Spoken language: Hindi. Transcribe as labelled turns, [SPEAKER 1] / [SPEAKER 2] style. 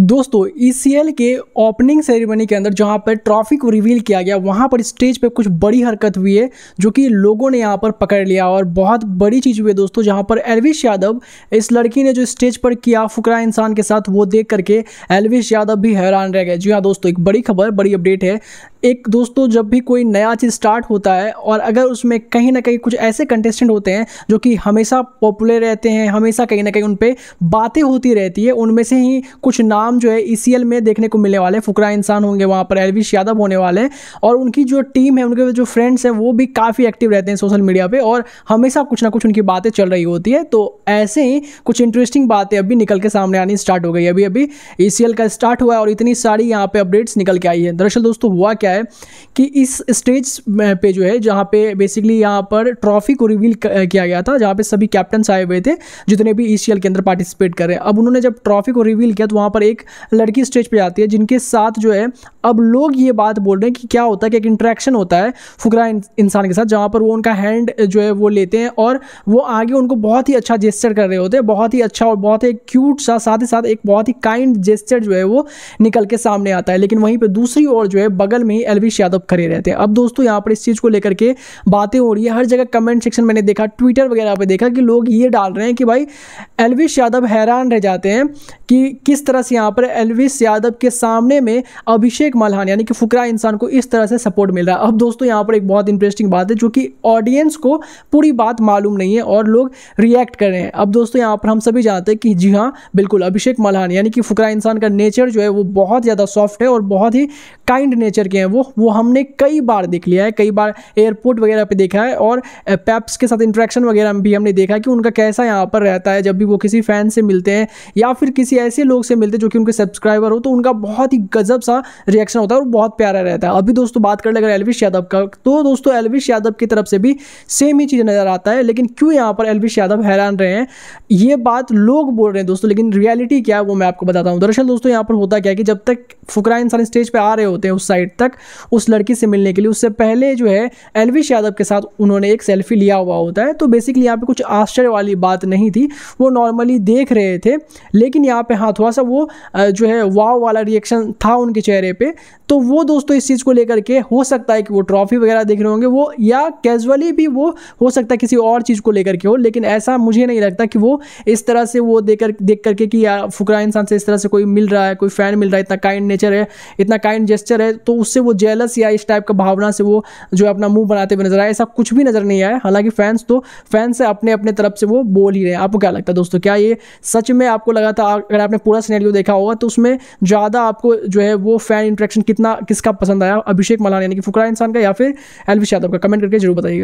[SPEAKER 1] दोस्तों ई e के ओपनिंग सेरेमनी के अंदर जहां पर ट्रॉफी को रिवील किया गया वहां पर स्टेज पे कुछ बड़ी हरकत हुई है जो कि लोगों ने यहां पर पकड़ लिया और बहुत बड़ी चीज़ हुई है दोस्तों जहां पर एलविश यादव इस लड़की ने जो स्टेज पर किया फुकरा इंसान के साथ वो देख करके एलविश यादव भी हैरान रह गए जी हाँ दोस्तों एक बड़ी खबर बड़ी अपडेट है एक दोस्तों जब भी कोई नया चीज़ स्टार्ट होता है और अगर उसमें कहीं ना कहीं कुछ ऐसे कंटेस्टेंट होते हैं जो कि हमेशा पॉपुलर रहते हैं हमेशा कहीं ना कहीं उन पर बातें होती रहती है उनमें से ही कुछ नाम जो है ई e में देखने को मिलने वाले फुकरा इंसान होंगे वहाँ पर एलविश यादव होने वाले हैं और उनकी जो टीम है उनके जो फ्रेंड्स हैं वो भी काफ़ी एक्टिव रहते हैं सोशल मीडिया पर और हमेशा कुछ ना कुछ उनकी बातें चल रही होती है तो ऐसे ही कुछ इंटरेस्टिंग बातें अभी निकल के सामने आनी स्टार्ट हो गई अभी अभी ई e का स्टार्ट हुआ है और इतनी सारी यहाँ पर अपडेट्स निकल के आई है दरअसल दोस्तों हुआ क्या है कि इस स्टेज पे जो है जहाँ पे बेसिकली यहाँ पर ट्रॉफी को रिवील किया गया था जहाँ पे सभी कैप्टन आए हुए थे जितने भी ई के अंदर पार्टिसिपेट कर रहे हैं अब उन्होंने जब ट्रॉफी को रिवील किया तो वहाँ पर एक लड़की स्टेज पर आती है जिनके साथ जो है अब लोग ये बात बोल रहे हैं कि क्या होता है कि एक इंट्रैक्शन होता है फुकरा इंसान के साथ जहाँ पर वो उनका हैंड जो है वो लेते हैं और वो आगे उनको बहुत ही अच्छा जेस्चर कर रहे होते हैं बहुत ही अच्छा और बहुत ही क्यूट सा साथ ही साथ एक बहुत ही काइंड जेस्चर जो है वो निकल के सामने आता है लेकिन वहीं पर दूसरी ओर जो है बगल में ही एलविश यादव खड़े रहते हैं अब दोस्तों यहाँ पर इस चीज़ को लेकर के बातें हो रही है हर जगह कमेंट सेक्शन मैंने देखा ट्विटर वगैरह पर देखा कि लोग ये डाल रहे हैं कि भाई एलविश यादव हैरान रह जाते हैं कि किस तरह से यहाँ पर एलविश यादव के सामने में अभिषेक मल्हान यानी कि फुकरा इंसान को इस तरह से सपोर्ट मिल रहा है अब दोस्तों यहाँ पर एक बहुत इंटरेस्टिंग बात है जो कि ऑडियंस को पूरी बात मालूम नहीं है और लोग रिएक्ट कर रहे हैं अब दोस्तों यहाँ पर हम सभी जानते हैं कि जी हाँ बिल्कुल अभिषेक मल्हान यानी कि फुकरा इंसान का नेचर जो है वो बहुत ज़्यादा सॉफ्ट है और बहुत ही काइंड नेचर के हैं वो वो हमने कई बार देख लिया है कई बार एयरपोर्ट वगैरह पे देखा है और पैप्स के साथ इंट्रैक्शन वगैरह में भी हमने देखा है कि उनका कैसा यहाँ पर रहता है जब भी वो किसी फ़ैन से मिलते हैं या फिर किसी ऐसे लोग से मिलते हैं जो कि उनके सब्सक्राइबर हो तो उनका बहुत ही गजब सा रिएक्शन होता है और बहुत प्यारा रहता है अभी दोस्तों बात कर अगर एलविश यादव का तो दोस्तों एलविश यादव की तरफ से भी सेम ही चीज़ नज़र आता है लेकिन क्यों यहाँ पर एलविश यादव हैरान रहे हैं ये बात लोग बोल रहे हैं दोस्तों लेकिन रियलिटी क्या है वो मैं आपको बताता हूँ दरअसल दोस्तों यहाँ पर होता क्या है कि जब तक फुकरा इंसान स्टेज पर आ रहे होते हैं उस साइड तक तक उस लड़की से मिलने के लिए उससे पहले जो है एलविश यादव के साथ उन्होंने एक सेल्फी लिया हुआ होता है तो बेसिकली यहाँ पे कुछ आश्चर्य वाली बात नहीं थी वो नॉर्मली देख रहे थे लेकिन यहाँ पे हाँ थोड़ा सा वो जो है वाव वाला रिएक्शन था उनके चेहरे पर तो वो दोस्तों इस चीज़ को लेकर के हो सकता है कि वो ट्रॉफी वगैरह देख रहे होंगे वो या कैजुअली भी वो हो सकता है किसी और चीज़ को लेकर के हो लेकिन ऐसा मुझे नहीं लगता कि वो इस तरह से वो देख कर देख करके कि यार फुकरा इंसान से इस तरह से कोई मिल रहा है कोई फ़ैन मिल रहा है इतना काइंड नेचर है इतना काइंड जेस्चर है तो उससे वो जेलस या इस टाइप का भावना से वो जो अपना मुंह बनाते हुए नजर आए ऐसा कुछ भी नजर नहीं आया हालांकि फैंस तो फैंस से अपने अपने तरफ से वो बोल ही रहे हैं आपको क्या लगता है दोस्तों क्या ये सच में आपको लगा था अगर आपने पूरा सीनेरियो देखा होगा तो उसमें ज़्यादा आपको जो है वो फैन इंट्रैक्शन कितना किसका पसंद आया अभिषेक मलान यानी कि फुकरा इंसान का या फिर एलविश यादव का कमेंट करके जरूर बताइएगा